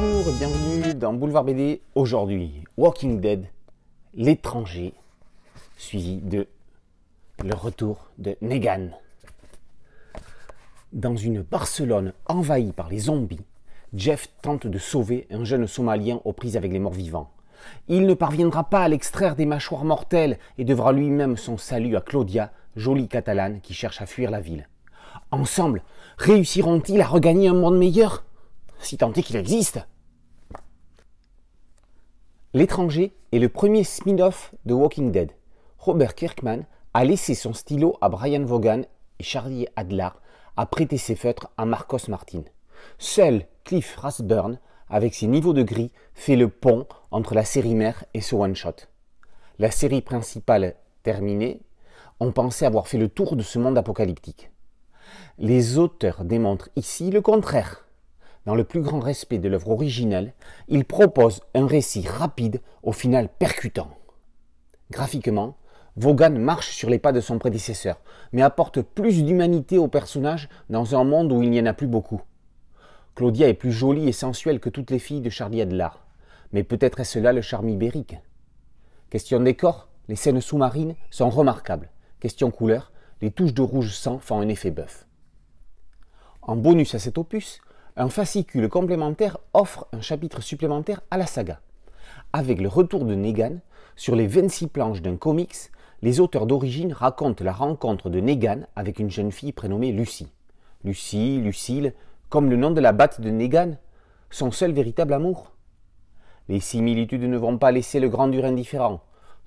Bonjour et bienvenue dans Boulevard BD. Aujourd'hui, Walking Dead, l'étranger, suivi de le retour de Negan. Dans une Barcelone envahie par les zombies, Jeff tente de sauver un jeune Somalien aux prises avec les morts vivants. Il ne parviendra pas à l'extraire des mâchoires mortelles et devra lui-même son salut à Claudia, jolie catalane qui cherche à fuir la ville. Ensemble, réussiront-ils à regagner un monde meilleur Si tant est qu'il existe L'étranger est le premier spin-off de Walking Dead. Robert Kirkman a laissé son stylo à Brian Vaughan et Charlie Adler a prêté ses feutres à Marcos Martin. Seul Cliff Rasburn, avec ses niveaux de gris, fait le pont entre la série mère et ce one-shot. La série principale terminée, on pensait avoir fait le tour de ce monde apocalyptique. Les auteurs démontrent ici le contraire dans le plus grand respect de l'œuvre originelle, il propose un récit rapide, au final percutant. Graphiquement, Vaughan marche sur les pas de son prédécesseur, mais apporte plus d'humanité au personnage dans un monde où il n'y en a plus beaucoup. Claudia est plus jolie et sensuelle que toutes les filles de Charlie Adler, mais peut-être est-ce là le charme ibérique. Question décor, les scènes sous-marines sont remarquables. Question couleur, les touches de rouge sang font un effet bœuf. En bonus à cet opus, un fascicule complémentaire offre un chapitre supplémentaire à la saga. Avec le retour de Negan, sur les 26 planches d'un comics, les auteurs d'origine racontent la rencontre de Negan avec une jeune fille prénommée Lucie. Lucie, Lucille, comme le nom de la batte de Negan, son seul véritable amour. Les similitudes ne vont pas laisser le grand dur indifférent.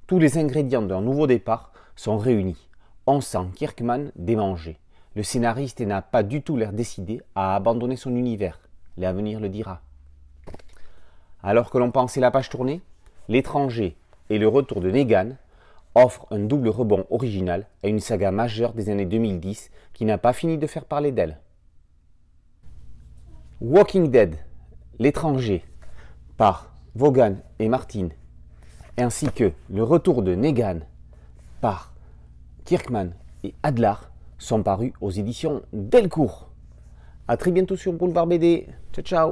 Tous les ingrédients d'un nouveau départ sont réunis. On sent Kirkman démanger. Le scénariste n'a pas du tout l'air décidé à abandonner son univers. L'avenir le dira. Alors que l'on pensait la page tournée, L'étranger et le retour de Negan offrent un double rebond original à une saga majeure des années 2010 qui n'a pas fini de faire parler d'elle. Walking Dead, L'étranger, par Vaughan et Martin, ainsi que Le retour de Negan par Kirkman et Adlar sont parus aux éditions Delcourt. A très bientôt sur Boulevard BD. Ciao, ciao